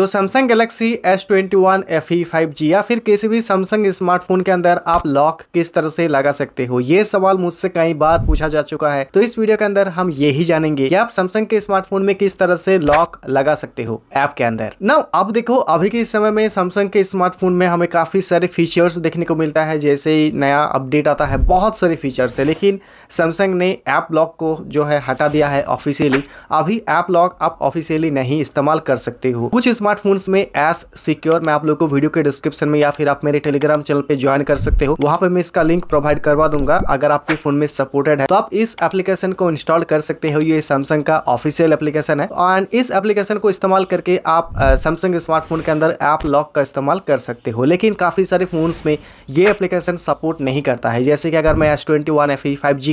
तो Samsung Galaxy S twenty one F E five G या फिर किसी भी सैमसंग स्मार्टफोन के अंदर आप लॉक किस तरह से लगा सकते हो ये सवाल मुझसे कई बार पूछा जा चुका है तो इस वीडियो के अंदर हम यही जानेंगे कि आप सैमसंग के स्मार्टफोन में किस तरह से लॉक लगा सकते हो ऐप के अंदर ना अब देखो अभी के समय में सैमसंग के स्मार्टफोन में हमें काफी सारे फीचर्स देखने को मिलता है जैसे ही नया अपडेट आता है बहुत सारे फीचर्स है लेकिन सैमसंग ने ऐप लॉक को जो है हटा दिया है ऑफिशियली अभी ऐप लॉक आप ऑफिशियली नहीं इस्तेमाल कर सकते हो कुछ स्मार्टफोन्स में एस सिक्योर मैं आप लोगों को वीडियो के डिस्क्रिप्शन में या फिर आप मेरे टेलीग्राम चैनल पे ज्वाइन कर सकते हो वहाँ पे मैं इसका लिंक प्रोवाइड करवा दूंगा अगर आपके फोन में सपोर्टेड है तो आप इस एप्लीकेशन को इंस्टॉल कर सकते हो ये सैमसंग का ऑफिशियल एप्लीकेशन है एंड इस एप्लीकेशन को इस्तेमाल करके आप सैमसंग स्मार्टफोन के अंदर ऐप लॉक का इस्तेमाल कर सकते हो लेकिन काफ़ी सारे फोन में ये एप्लीकेशन सपोर्ट नहीं करता है जैसे कि अगर मैं एस ट्वेंटी वन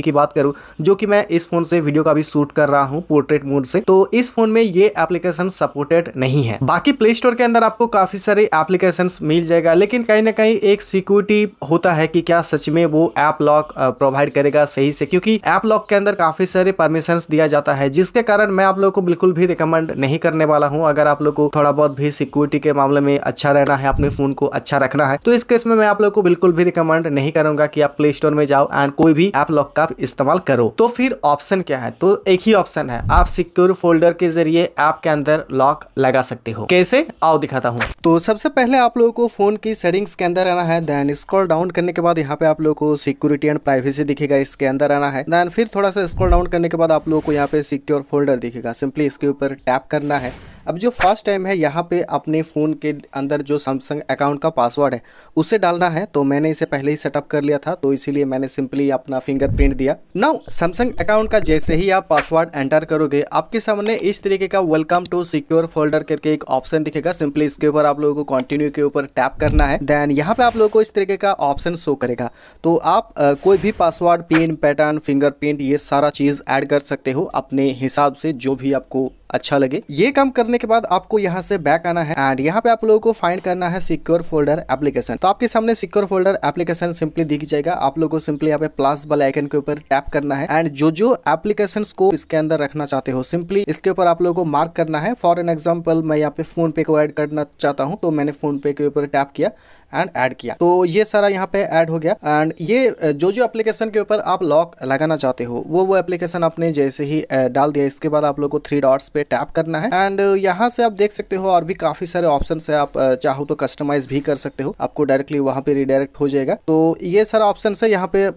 की बात करूँ जो कि मैं इस फ़ोन से वीडियो का भी शूट कर रहा हूँ पोर्ट्रेट मोड से तो इस फ़ोन में ये एप्लीकेशन सपोर्टेड नहीं है बाकी आपकी प्ले स्टोर के अंदर आपको काफ़ी सारे एप्लीकेशंस मिल जाएगा लेकिन कहीं ना कहीं एक सिक्योरिटी होता है कि क्या सच में वो ऐप लॉक प्रोवाइड करेगा सही से क्योंकि ऐप लॉक के अंदर काफ़ी सारे परमिशंस दिया जाता है जिसके कारण मैं आप लोग को बिल्कुल भी रिकमेंड नहीं करने वाला हूँ अगर आप लोग को थोड़ा बहुत भी सिक्योरिटी के मामले में अच्छा रहना है अपने फ़ोन को अच्छा रखना है तो इस केस में मैं आप लोग को बिल्कुल भी रिकमेंड नहीं करूंगा कि आप प्ले स्टोर में जाओ एंड कोई भी ऐप लॉक का इस्तेमाल करो तो फिर ऑप्शन क्या है तो एक ही ऑप्शन है आप सिक्योर फोल्डर के जरिए ऐप के अंदर लॉक लगा सकते हो कैसे आओ दिखाता हूँ तो सबसे पहले आप लोगों को फोन की सेटिंग्स के अंदर आना है देन स्क्रॉल डाउन करने के बाद यहाँ पे आप लोगों को सिक्योरिटी एंड प्राइवेसी दिखेगा इसके अंदर आना है देन फिर थोड़ा सा स्क्रॉल डाउन करने के बाद आप लोगों को यहाँ पे सिक्योर फोल्डर दिखेगा सिंपली इसके ऊपर टैप करना है अब जो फर्स्ट टाइम है यहाँ पे अपने फ़ोन के अंदर जो सैमसंग अकाउंट का पासवर्ड है उसे डालना है तो मैंने इसे पहले ही सेटअप कर लिया था तो इसीलिए मैंने सिंपली अपना फिंगरप्रिंट दिया नाउ सैमसंग अकाउंट का जैसे ही आप पासवर्ड एंटर करोगे आपके सामने इस तरीके का वेलकम टू सिक्योर फोल्डर करके एक ऑप्शन दिखेगा सिंपली इसके ऊपर आप लोगों को कंटिन्यू के ऊपर टैप करना है देन यहाँ पे आप लोगों को इस तरीके का ऑप्शन शो करेगा तो आप आ, कोई भी पासवर्ड पिन पैटर्न फिंगरप्रिंट ये सारा चीज़ ऐड कर सकते हो अपने हिसाब से जो भी आपको अच्छा लगे ये काम करने के बाद आपको यहाँ से बैक आना है एंड यहाँ पे आप लोगों को फाइंड करना है सिक्योर फोल्डर एप्लीकेशन तो आपके सामने सिक्योर फोल्डर एप्लीकेशन सिंपली दिख जाएगा आप लोगों को सिंपली यहाँ पे प्लस वाले आइकन के ऊपर टैप करना है एंड जो जो एप्लीकेशन को इसके अंदर रखना चाहते हो सिंपली इसके ऊपर आप लोगों को मार्क करना है फॉर एन एग्जाम्पल मैं यहाँ पे फोन पे को एड करना चाहता हूँ तो मैंने फोन पे के ऊपर टैप किया एंड ऐड किया तो ये सारा यहाँ पे ऐड हो गया एंड ये जो जो एप्लीकेशन के ऊपर आप लॉक लगाना चाहते हो वो वो एप्लीकेशन आपने जैसे ही डाल दिया इसके बाद आप लोग को थ्री डॉट्स पे टैप करना है एंड यहाँ से आप देख सकते हो और भी काफी सारे ऑप्शन है आप चाहो तो कस्टमाइज भी कर सकते हो आपको डायरेक्टली वहाँ पे रिडायरेक्ट हो जाएगा तो ये सारा ऑप्शन है यहाँ पे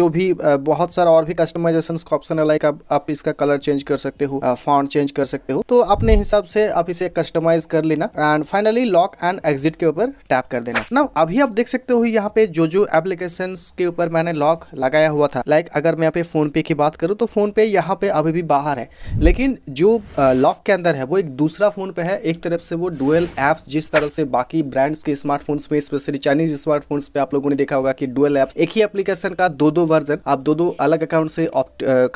जो भी बहुत सारा और भी कस्टमाइजेशन का ऑप्शन है लाइक आप, आप इसका कलर चेंज कर सकते हो फॉन्ट चेंज कर सकते हो तो अपने हिसाब से आप इसे कस्टमाइज कर लेना and finally lock and exit के ऊपर टैप कर देना ना अभी आप देख सकते हो यहाँ पे जो जो एप्लीकेशन के ऊपर मैंने लॉक लगाया हुआ था लाइक अगर मैं यहाँ पे फोन पे की बात करूँ तो फोन पे यहाँ पे अभी भी बाहर है लेकिन जो लॉक के अंदर है वो एक दूसरा फोन पे है एक तरफ से वो डुअल ऐप्स जिस तरह से बाकी ब्रांड्स के स्मार्टफोन्स में स्पेशली चाइनीज स्मार्टफोन्स पे आप लोगों ने देखा होगा कि डुअल ऐप्स एक ही एप्लीकेशन का दो दो वर्जन आप दो दो अलग अकाउंट से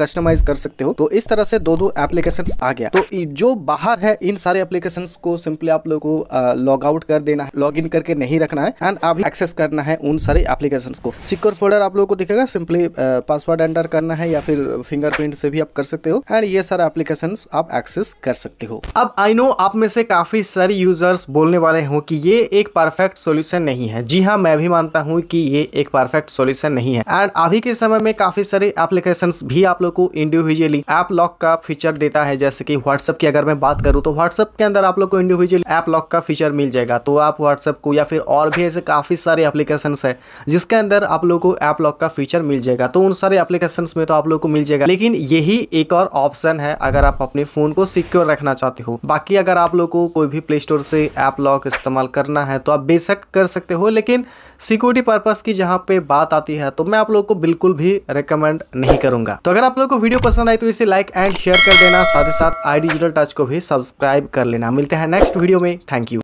कस्टमाइज कर सकते हो तो इस तरह से दो दो एप्लीकेशन आ गया तो जो बाहर है इन सारे एप्लीकेशन को सिंपली आप लोग को लॉग आउट कर देना लॉग इन करके नहीं नहीं रखना है एंड अभी एक्सेस करना है उन सारे एप्लीकेशन को सिक्योर फोल्डर आप लोगों को दिखेगा सिंपली पासवर्ड एंटर करना है या फिर फिंगरप्रिंट से भी आप कर सकते हो एंड ये सारे एप्लीकेशन आप एक्सेस कर सकते हो अब आई नो आप में से काफी सारे यूजर्स बोलने वाले हो कि ये एक परफेक्ट सोल्यूशन नहीं है जी हाँ मैं भी मानता हूँ कि ये एक परफेक्ट सोल्यूशन नहीं है एंड अभी के समय में काफी सारे एप्लीकेशन भी आप लोग को इंडिविजुअली एप लॉक का फीचर देता है जैसे कि व्हाट्सएप की अगर मैं बात करूँ तो व्हाट्सएप के अंदर आप लोग को इंडिविजुअल एप लॉक का फीचर मिल जाएगा तो आप व्हाट्सएप को या फिर और भी ऐसे काफ़ी सारे एप्लीकेशंस है जिसके अंदर आप लोग को ऐप लॉक का फीचर मिल जाएगा तो उन सारे एप्लीकेशन में तो आप लोग को मिल जाएगा लेकिन यही एक और ऑप्शन है अगर आप अपने फ़ोन को सिक्योर रखना चाहते हो बाकी अगर आप लोग को कोई भी प्ले स्टोर से ऐप लॉक इस्तेमाल करना है तो आप बेशक कर सकते हो लेकिन सिक्योरिटी पर्पज़ की जहाँ पे बात आती है तो मैं आप लोग को बिल्कुल भी रिकमेंड नहीं करूँगा तो अगर आप लोग को वीडियो पसंद आए तो इसे लाइक एंड शेयर कर देना साथ ही साथ आई डिजिटल टच को भी सब्सक्राइब कर लेना मिलते हैं नेक्स्ट वीडियो में थैंक यू